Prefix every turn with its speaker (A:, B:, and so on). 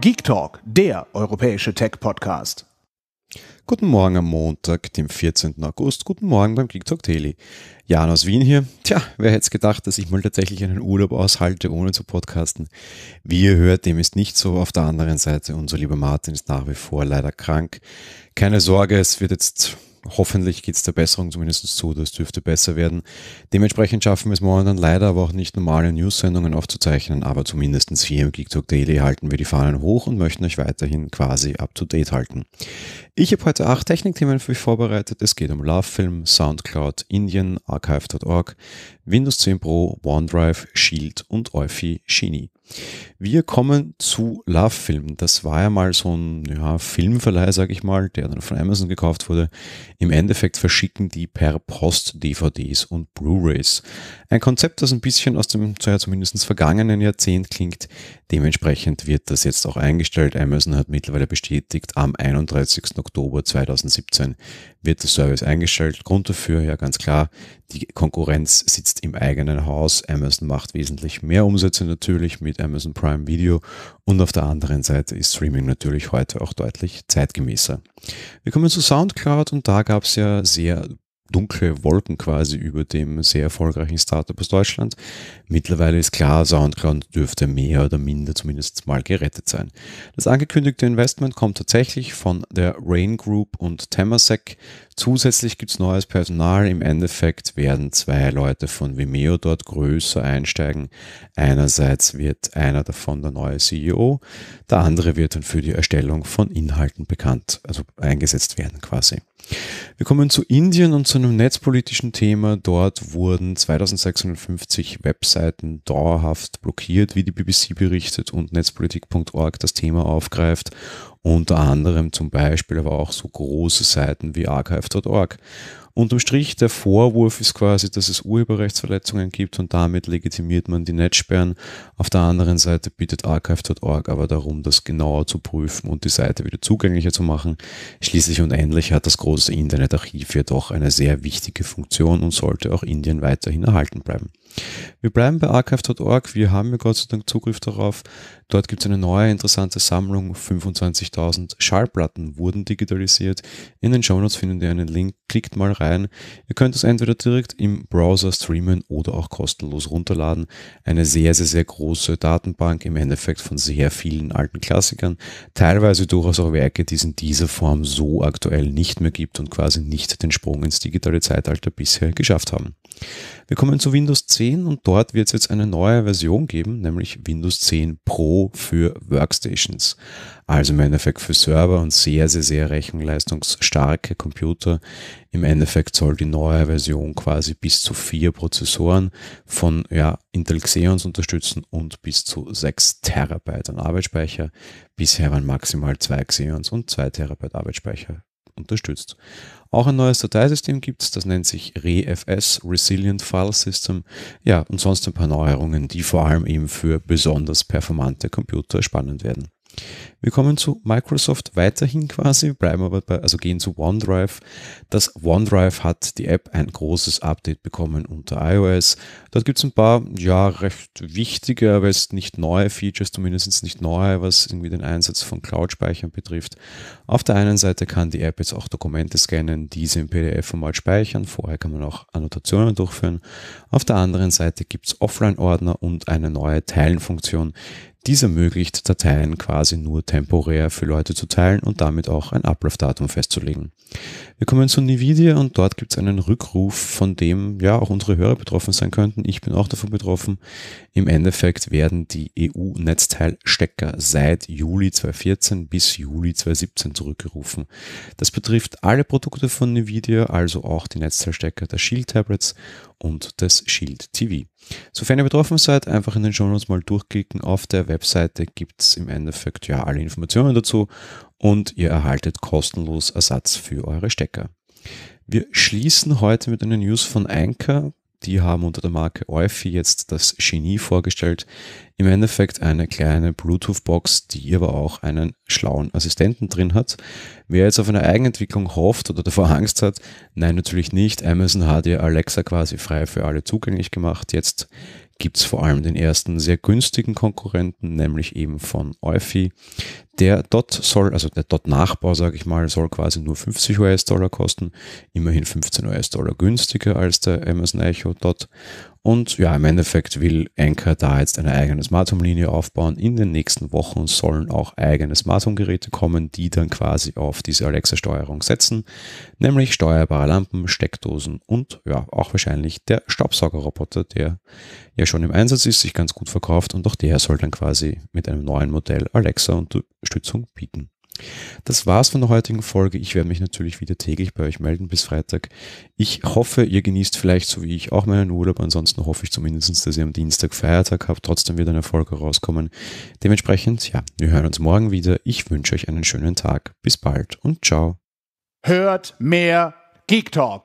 A: Geek Talk, der europäische Tech-Podcast. Guten Morgen am Montag, dem 14. August. Guten Morgen beim Geek Talk Daily. Jan aus Wien hier. Tja, wer hätte es gedacht, dass ich mal tatsächlich einen Urlaub aushalte, ohne zu podcasten? Wie ihr hört, dem ist nicht so. Auf der anderen Seite, unser lieber Martin ist nach wie vor leider krank. Keine Sorge, es wird jetzt hoffentlich geht es der Besserung zumindest zu, das dürfte besser werden. Dementsprechend schaffen wir es momentan leider aber auch nicht, normale News-Sendungen aufzuzeichnen, aber zumindestens hier im Geek Talk Daily halten wir die Fahnen hoch und möchten euch weiterhin quasi up-to-date halten. Ich habe heute acht Technikthemen für euch vorbereitet. Es geht um Lovefilm, Soundcloud, Indien, archive.org, Windows 10 Pro, OneDrive, Shield und Euphi Shini. Wir kommen zu Love Film. Das war ja mal so ein ja, Filmverleih, sag ich mal, der dann von Amazon gekauft wurde. Im Endeffekt verschicken die per Post DVDs und Blu-rays. Ein Konzept, das ein bisschen aus dem zumindest vergangenen Jahrzehnt klingt. Dementsprechend wird das jetzt auch eingestellt. Amazon hat mittlerweile bestätigt, am 31. Oktober 2017 wird der Service eingestellt. Grund dafür, ja ganz klar, die Konkurrenz sitzt im eigenen Haus. Amazon macht wesentlich mehr Umsätze natürlich mit Amazon Prime Video und auf der anderen Seite ist Streaming natürlich heute auch deutlich zeitgemäßer. Wir kommen zu SoundCloud und da gab es ja sehr dunkle Wolken quasi über dem sehr erfolgreichen Startup aus Deutschland. Mittlerweile ist klar, SoundCloud dürfte mehr oder minder zumindest mal gerettet sein. Das angekündigte Investment kommt tatsächlich von der Rain Group und Temasek, Zusätzlich gibt es neues Personal. Im Endeffekt werden zwei Leute von Vimeo dort größer einsteigen. Einerseits wird einer davon der neue CEO, der andere wird dann für die Erstellung von Inhalten bekannt, also eingesetzt werden quasi. Wir kommen zu Indien und zu einem netzpolitischen Thema. Dort wurden 2650 Webseiten dauerhaft blockiert, wie die BBC berichtet und netzpolitik.org das Thema aufgreift unter anderem zum Beispiel aber auch so große Seiten wie archive.org. Unterm Strich, der Vorwurf ist quasi, dass es Urheberrechtsverletzungen gibt und damit legitimiert man die Netzsperren. Auf der anderen Seite bietet archive.org aber darum, das genauer zu prüfen und die Seite wieder zugänglicher zu machen. Schließlich und endlich hat das große Internetarchiv jedoch eine sehr wichtige Funktion und sollte auch Indien weiterhin erhalten bleiben. Wir bleiben bei archive.org. Wir haben ja Gott sei Dank Zugriff darauf. Dort gibt es eine neue interessante Sammlung. 25.000 Schallplatten wurden digitalisiert. In den Shownotes findet ihr einen Link. Klickt mal rein befreien. Ihr könnt es entweder direkt im Browser streamen oder auch kostenlos runterladen. Eine sehr, sehr, sehr große Datenbank im Endeffekt von sehr vielen alten Klassikern. Teilweise durchaus auch Werke, die es in dieser Form so aktuell nicht mehr gibt und quasi nicht den Sprung ins digitale Zeitalter bisher geschafft haben. Wir kommen zu Windows 10 und dort wird es jetzt eine neue Version geben, nämlich Windows 10 Pro für Workstations. Also im Endeffekt für Server und sehr, sehr, sehr rechenleistungsstarke Computer. Im Endeffekt soll die neue Version quasi bis zu vier Prozessoren von ja, Intel Xeons unterstützen und bis zu sechs Terabyte an Arbeitsspeicher. Bisher waren maximal zwei Xeons und zwei Terabyte Arbeitsspeicher unterstützt. Auch ein neues Dateisystem gibt es, das nennt sich ReFS, Resilient File System. Ja, und sonst ein paar Neuerungen, die vor allem eben für besonders performante Computer spannend werden. Wir kommen zu Microsoft weiterhin quasi, bleiben aber bei, also gehen zu OneDrive. Das OneDrive hat die App ein großes Update bekommen unter iOS. Dort gibt es ein paar, ja, recht wichtige, aber jetzt nicht neue Features, zumindest nicht neue, was irgendwie den Einsatz von Cloud-Speichern betrifft. Auf der einen Seite kann die App jetzt auch Dokumente scannen, diese im PDF-Format speichern. Vorher kann man auch Annotationen durchführen. Auf der anderen Seite gibt es Offline-Ordner und eine neue Teilenfunktion. funktion Dies ermöglicht Dateien quasi nur temporär für Leute zu teilen und damit auch ein Ablaufdatum festzulegen. Wir kommen zu Nvidia und dort gibt es einen Rückruf, von dem ja auch unsere Hörer betroffen sein könnten. Ich bin auch davon betroffen. Im Endeffekt werden die EU-Netzteilstecker seit Juli 2014 bis Juli 2017 zurückgerufen. Das betrifft alle Produkte von Nvidia, also auch die Netzteilstecker der Shield Tablets und des Shield TV. Sofern ihr betroffen seid, einfach in den Shownotes mal durchklicken. Auf der Webseite gibt es im Endeffekt ja alle Informationen dazu und ihr erhaltet kostenlos Ersatz für eure Stecker. Wir schließen heute mit einer News von Anker. Die haben unter der Marke Eufy jetzt das Genie vorgestellt. Im Endeffekt eine kleine Bluetooth-Box, die aber auch einen schlauen Assistenten drin hat. Wer jetzt auf eine Eigenentwicklung hofft oder davor Angst hat, nein, natürlich nicht. Amazon hat ihr Alexa quasi frei für alle zugänglich gemacht. Jetzt gibt es vor allem den ersten sehr günstigen Konkurrenten, nämlich eben von Eufy. Der Dot soll, also der Dot-Nachbau, sage ich mal, soll quasi nur 50 US-Dollar kosten, immerhin 15 US-Dollar günstiger als der Amazon Echo Dot und ja, im Endeffekt will Anker da jetzt eine eigene Smart Home Linie aufbauen. In den nächsten Wochen sollen auch eigene Smart Home Geräte kommen, die dann quasi auf diese Alexa Steuerung setzen, nämlich steuerbare Lampen, Steckdosen und ja, auch wahrscheinlich der Staubsaugerroboter, der ja schon im Einsatz ist, sich ganz gut verkauft und auch der soll dann quasi mit einem neuen Modell Alexa Unterstützung bieten. Das war's von der heutigen Folge. Ich werde mich natürlich wieder täglich bei euch melden bis Freitag. Ich hoffe, ihr genießt vielleicht so wie ich auch meinen Urlaub. Ansonsten hoffe ich zumindest, dass ihr am Dienstag Feiertag habt. Trotzdem wird eine Folge rauskommen. Dementsprechend, ja, wir hören uns morgen wieder. Ich wünsche euch einen schönen Tag. Bis bald und ciao. Hört mehr Geek Talk.